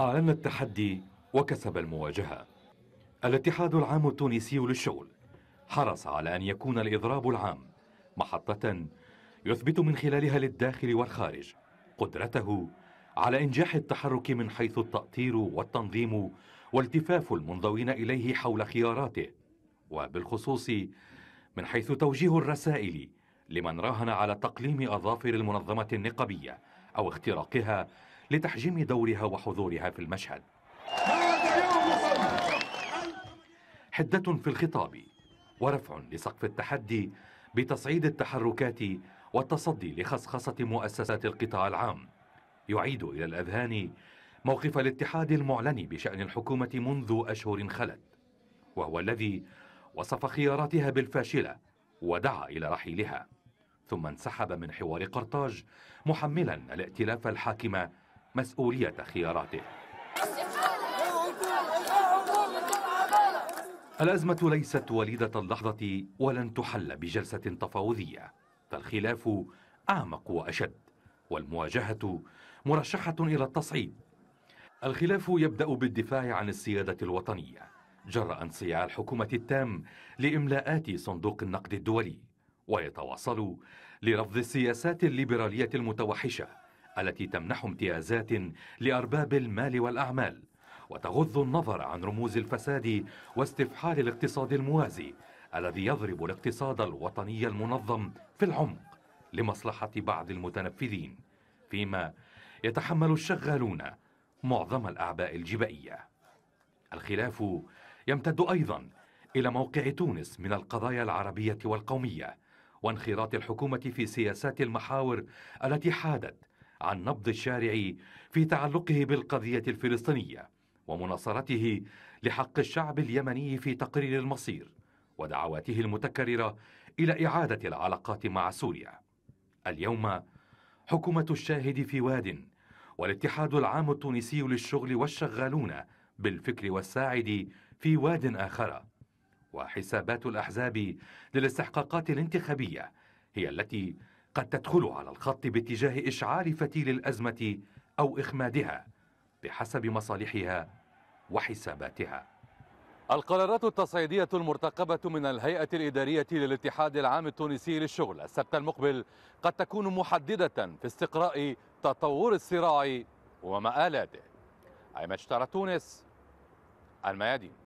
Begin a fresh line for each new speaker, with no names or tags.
أعلن التحدي وكسب المواجهة الاتحاد العام التونسي للشغل حرص على أن يكون الإضراب العام محطة يثبت من خلالها للداخل والخارج قدرته على إنجاح التحرك من حيث التأطير والتنظيم والتفاف المنضوين إليه حول خياراته وبالخصوص من حيث توجيه الرسائل لمن راهن على تقليم أظافر المنظمة النقابية أو اختراقها لتحجيم دورها وحضورها في المشهد حدة في الخطاب ورفع لسقف التحدي بتصعيد التحركات والتصدي لخصخصة مؤسسات القطاع العام يعيد إلى الأذهان موقف الاتحاد المعلن بشأن الحكومة منذ أشهر خلت وهو الذي وصف خياراتها بالفاشلة ودعا إلى رحيلها ثم انسحب من حوار قرطاج محملا الائتلاف الحاكمة مسؤولية خياراته الأزمة ليست وليدة اللحظة ولن تحل بجلسة تفاوضية فالخلاف أعمق وأشد والمواجهة مرشحة إلى التصعيد الخلاف يبدأ بالدفاع عن السيادة الوطنية جراء انصياع الحكومة التام لإملاءات صندوق النقد الدولي ويتواصل لرفض السياسات الليبرالية المتوحشة التي تمنح امتيازات لأرباب المال والأعمال وتغض النظر عن رموز الفساد واستفحال الاقتصاد الموازي الذي يضرب الاقتصاد الوطني المنظم في العمق لمصلحة بعض المتنفذين فيما يتحمل الشغالون معظم الأعباء الجبائية الخلاف يمتد أيضا إلى موقع تونس من القضايا العربية والقومية وانخراط الحكومة في سياسات المحاور التي حادت عن نبض الشارعي في تعلقه بالقضية الفلسطينية ومناصرته لحق الشعب اليمني في تقرير المصير ودعواته المتكررة إلى إعادة العلاقات مع سوريا اليوم حكومة الشاهد في واد والاتحاد العام التونسي للشغل والشغالون بالفكر والساعد في واد آخر وحسابات الأحزاب للاستحقاقات الانتخابية هي التي قد تدخل على الخط باتجاه إشعار فتيل الأزمة أو إخمادها بحسب مصالحها وحساباتها القرارات التصعيدية المرتقبة من الهيئة الإدارية للاتحاد العام التونسي للشغل السبت المقبل قد تكون محددة في استقراء تطور الصراع ومآلاته عمشتر تونس الميادين